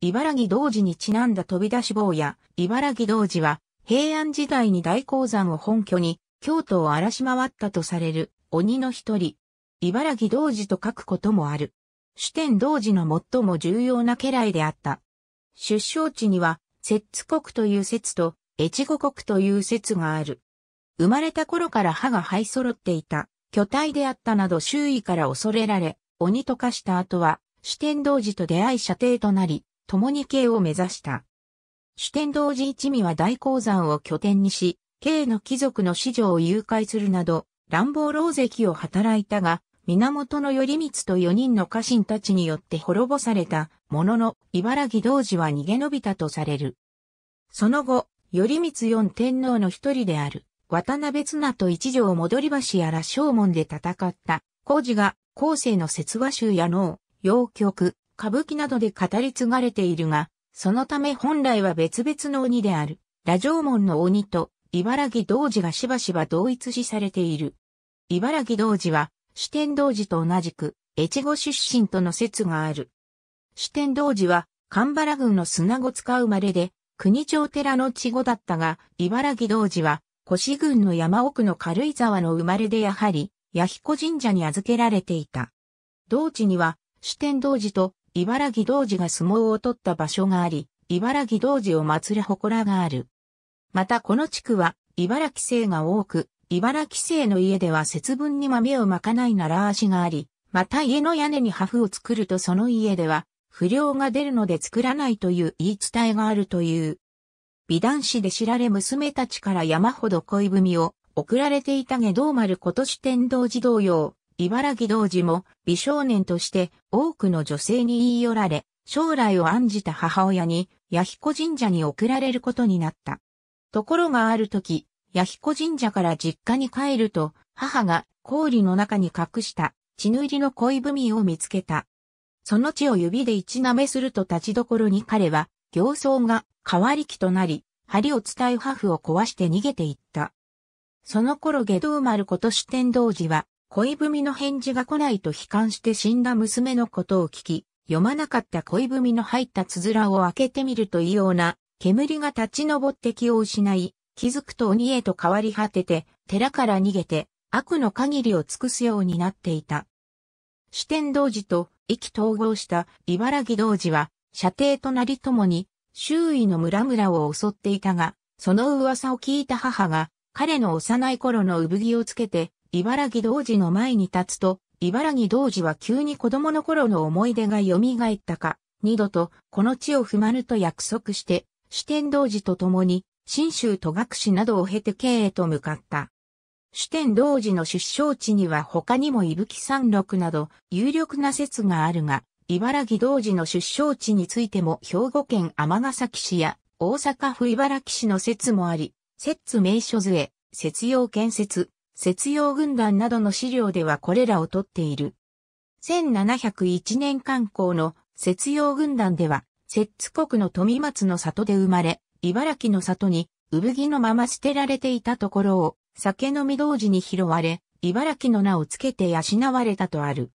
茨城童子にちなんだ飛び出し坊や、茨城童子は、平安時代に大鉱山を本拠に、京都を荒らし回ったとされる、鬼の一人。茨城童子と書くこともある。主典童子の最も重要な家来であった。出生地には、摂津国という説と、越後国という説がある。生まれた頃から歯が這い揃っていた、巨体であったなど周囲から恐れられ、鬼と化した後は、主典童子と出会い射程となり、共に京を目指した。主天道寺一味は大鉱山を拠点にし、京の貴族の子女を誘拐するなど、乱暴老石を働いたが、源頼光と4人の家臣たちによって滅ぼされたものの、茨城道寺は逃げ延びたとされる。その後、頼光四天皇の一人である、渡辺綱と一条戻り橋やら正門で戦った、工事が、後世の説話集や能、洋曲、歌舞伎などで語り継がれているが、そのため本来は別々の鬼である、羅城門の鬼と茨城童子がしばしば同一視されている。茨城童子は、主天童子と同じく、越後出身との説がある。主天童子は、神原郡の砂子使うまれで、国町寺の稚語だったが、茨城童子は、越郡の山奥の軽井沢の生まれでやはり、弥彦神社に預けられていた。同地には、主天童子と茨城童子が相撲を取った場所があり、茨城童子を祀る祠がある。またこの地区は、茨城姓が多く、茨城姓の家では節分に豆をまかないなら足があり、また家の屋根に破風を作るとその家では、不良が出るので作らないという言い伝えがあるという。美男子で知られ娘たちから山ほど恋文を送られていたう道丸今年天童児同様、茨城童子も美少年として多くの女性に言い寄られ、将来を案じた母親に、弥彦神社に送られることになった。ところがある時、弥彦神社から実家に帰ると、母が氷の中に隠した血塗りの恋文を見つけた。その血を指で一舐めすると立ちどころに彼は、行僧が変わり気となり、針を伝うハフを壊して逃げていった。その頃下道丸こと主天道寺は、恋文の返事が来ないと悲観して死んだ娘のことを聞き、読まなかった恋文の入ったつづらを開けてみると異様な、煙が立ち上って気を失い、気づくと鬼へと変わり果てて、寺から逃げて、悪の限りを尽くすようになっていた。四天童子と意気統合した茨城童子は、射程となりともに、周囲の村々を襲っていたが、その噂を聞いた母が、彼の幼い頃の産着をつけて、茨城童子の前に立つと、茨城童子は急に子供の頃の思い出が蘇ったか、二度とこの地を踏まぬと約束して、主天童子と共に、新州戸隠市などを経て京へと向かった。主典同子の出生地には他にも伊吹山麓など有力な説があるが、茨城同子の出生地についても兵庫県尼崎市や大阪府茨城市の説もあり、説明書図へ、説用建設、雪用軍団などの資料ではこれらを取っている。1701年観光の雪用軍団では、摂津国の富松の里で生まれ、茨城の里に、産着のまま捨てられていたところを、酒飲み同時に拾われ、茨城の名をつけて養われたとある。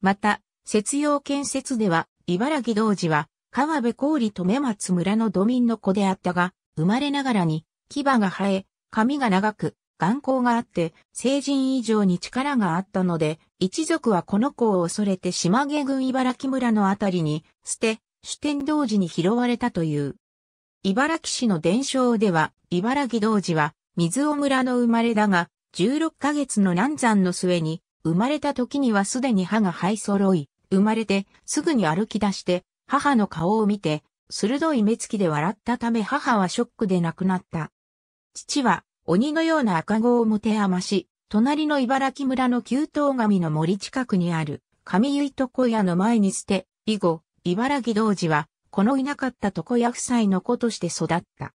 また、雪用建設では、茨城同時は、川辺氷富松村の土民の子であったが、生まれながらに、牙が生え、髪が長く、眼光があって、成人以上に力があったので、一族はこの子を恐れて島毛郡茨城村のあたりに捨て、主天童寺に拾われたという。茨城市の伝承では、茨城童子は、水尾村の生まれだが、16ヶ月の難産の末に、生まれた時にはすでに歯が這い揃い、生まれてすぐに歩き出して、母の顔を見て、鋭い目つきで笑ったため母はショックで亡くなった。父は鬼のような赤子を持て余し、隣の茨城村の旧東神の森近くにある、上結と小屋の前に捨て、以後、茨城童子は、このいなかった床屋夫妻の子として育った。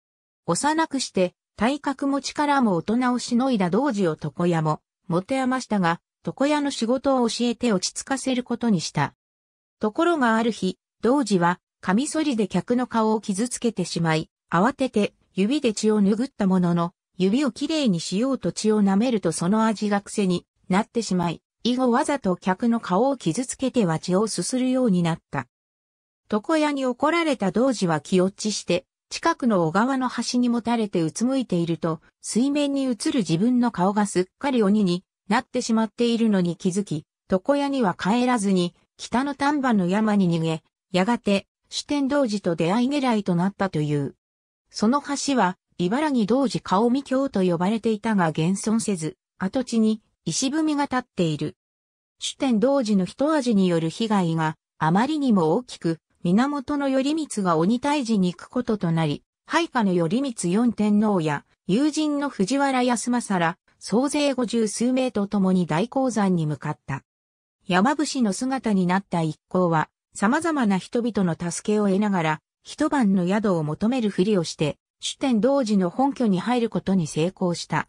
幼くして、体格も力も大人をしのいだ童子を床屋も、持て余したが、床屋の仕事を教えて落ち着かせることにした。ところがある日、童子は、カミソリで客の顔を傷つけてしまい、慌てて指で血を拭ったものの、指をきれいにしようと血を舐めるとその味が癖になってしまい、以後わざと客の顔を傷つけては血をすするようになった。床屋に怒られた童子は気落ちして、近くの小川の端にもたれてうつむいていると、水面に映る自分の顔がすっかり鬼になってしまっているのに気づき、床屋には帰らずに、北の丹波の山に逃げ、やがて、主天童子と出会い狙いとなったという。その橋は、茨城同時顔見郷と呼ばれていたが現存せず、跡地に石踏みが立っている。主典同時の一味による被害があまりにも大きく、源頼光が鬼退治に行くこととなり、配下の頼光四天皇や友人の藤原康政ら、総勢五十数名と共に大鉱山に向かった。山伏の姿になった一行は、様々な人々の助けを得ながら、一晩の宿を求めるふりをして、主典同時の本拠に入ることに成功した。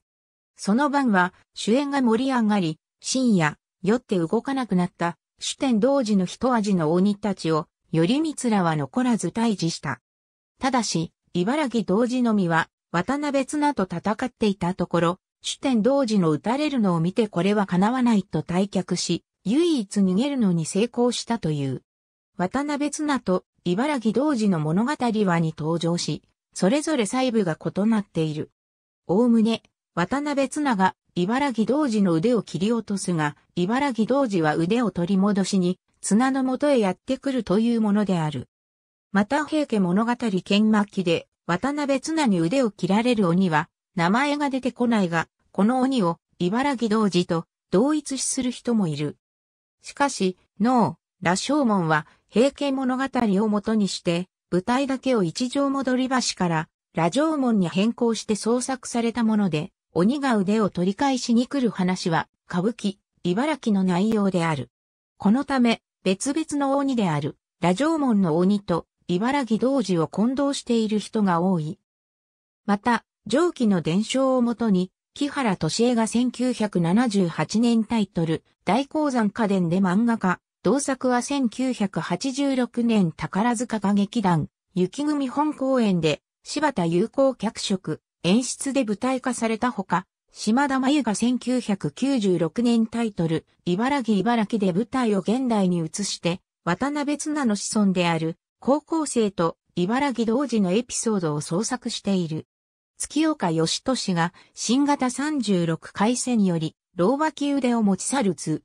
その晩は主演が盛り上がり、深夜、酔って動かなくなった主典同時の一味の鬼たちを、頼光らは残らず退治した。ただし、茨城同時のみは、渡辺綱と戦っていたところ、主典同時の撃たれるのを見てこれは叶わないと退却し、唯一逃げるのに成功したという。渡辺綱と茨城同時の物語はに登場し、それぞれ細部が異なっている。おおむね、渡辺綱が、茨城童子の腕を切り落とすが、茨城童子は腕を取り戻しに、綱のもとへやってくるというものである。また平家物語剣巻で、渡辺綱に腕を切られる鬼は、名前が出てこないが、この鬼を、茨城童子と、同一視する人もいる。しかし、脳、羅生門は、平家物語をもとにして、舞台だけを一条戻り橋から、羅城門に変更して創作されたもので、鬼が腕を取り返しに来る話は、歌舞伎、茨城の内容である。このため、別々の鬼である、羅城門の鬼と、茨城童子を混同している人が多い。また、上記の伝承をもとに、木原敏恵が1978年タイトル、大鉱山家電で漫画家、同作は1986年宝塚歌劇団、雪組本公演で、柴田有効脚色、演出で舞台化されたほか、島田真由が1996年タイトル、茨城茨城で舞台を現代に移して、渡辺綱の子孫である、高校生と茨城同時のエピソードを創作している。月岡義俊が新型36回戦より、老脇腕を持ち去る図、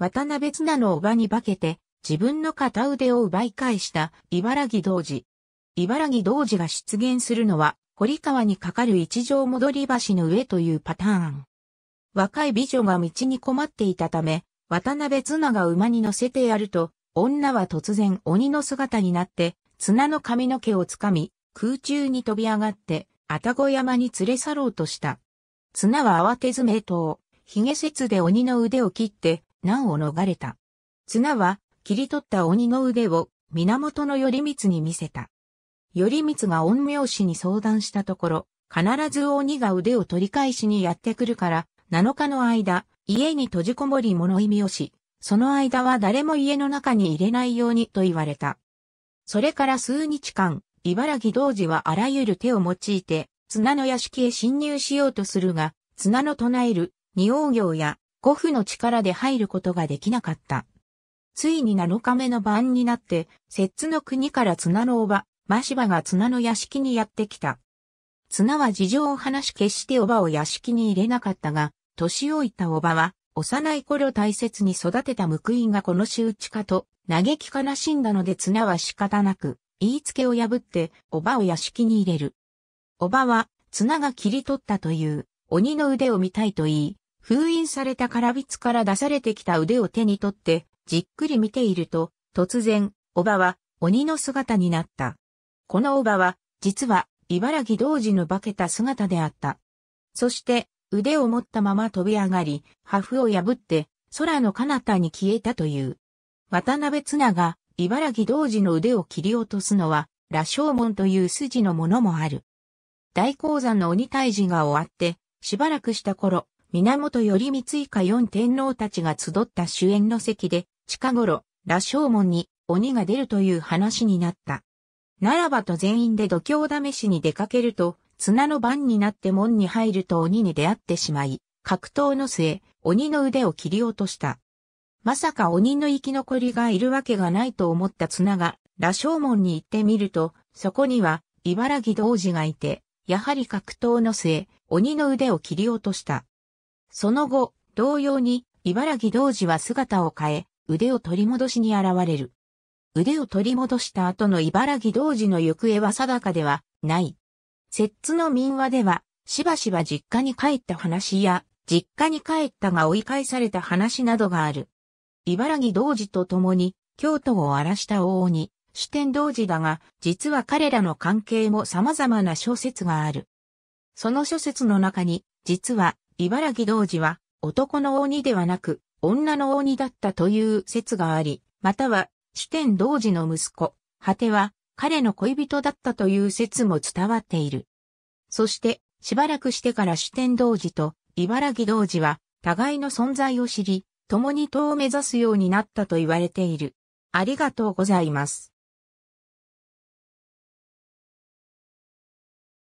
渡辺綱の叔母に化けて、自分の片腕を奪い返した茨城道寺。茨城道寺が出現するのは、堀川に架かる一条戻り橋の上というパターン。若い美女が道に困っていたため、渡辺綱が馬に乗せてやると、女は突然鬼の姿になって、綱の髪の毛をつかみ、空中に飛び上がって、愛宕山に連れ去ろうとした。綱は慌てず名刀、髭節で鬼の腕を切って、難を逃れた。綱は、切り取った鬼の腕を、源頼光に見せた。頼光が恩苗氏に相談したところ、必ず鬼が腕を取り返しにやってくるから、7日の間、家に閉じこもり物意味をし、その間は誰も家の中に入れないようにと言われた。それから数日間、茨城童子はあらゆる手を用いて、綱の屋敷へ侵入しようとするが、綱の唱える、二王行や五夫の力で入ることができなかった。ついに七日目の晩になって、摂津の国から綱の叔母、マシバが綱の屋敷にやってきた。綱は事情を話し決して叔母を屋敷に入れなかったが、年老いた叔母は、幼い頃大切に育てた報いがこの仕打ちかと、嘆き悲しんだので綱は仕方なく、言いつけを破って、叔母を屋敷に入れる。叔母は、綱が切り取ったという、鬼の腕を見たいと言い、封印されたラビツから出されてきた腕を手に取って、じっくり見ていると、突然、おばは鬼の姿になった。このおばは、実は、茨城童子の化けた姿であった。そして、腕を持ったまま飛び上がり、破風を破って、空の彼方に消えたという。渡辺綱が、茨城童子の腕を切り落とすのは、羅生門という筋のものもある。大鉱山の鬼退治が終わって、しばらくした頃、源頼光以下四天皇たちが集った主演の席で、近頃、羅生門に鬼が出るという話になった。ならばと全員で度胸試しに出かけると、綱の番になって門に入ると鬼に出会ってしまい、格闘の末、鬼の腕を切り落とした。まさか鬼の生き残りがいるわけがないと思った綱が、羅生門に行ってみると、そこには、茨城童子がいて、やはり格闘の末、鬼の腕を切り落とした。その後、同様に、茨城童子は姿を変え、腕を取り戻しに現れる。腕を取り戻した後の茨城童子の行方は定かではない。摂津の民話では、しばしば実家に帰った話や、実家に帰ったが追い返された話などがある。茨城童子と共に、京都を荒らした王に、主典童子だが、実は彼らの関係も様々な諸説がある。その諸説の中に、実は、茨城童子は男の鬼ではなく女の鬼だったという説があり、または主典同子の息子、果ては彼の恋人だったという説も伝わっている。そしてしばらくしてから主典童子と茨城童子は互いの存在を知り、共に党を目指すようになったと言われている。ありがとうございます。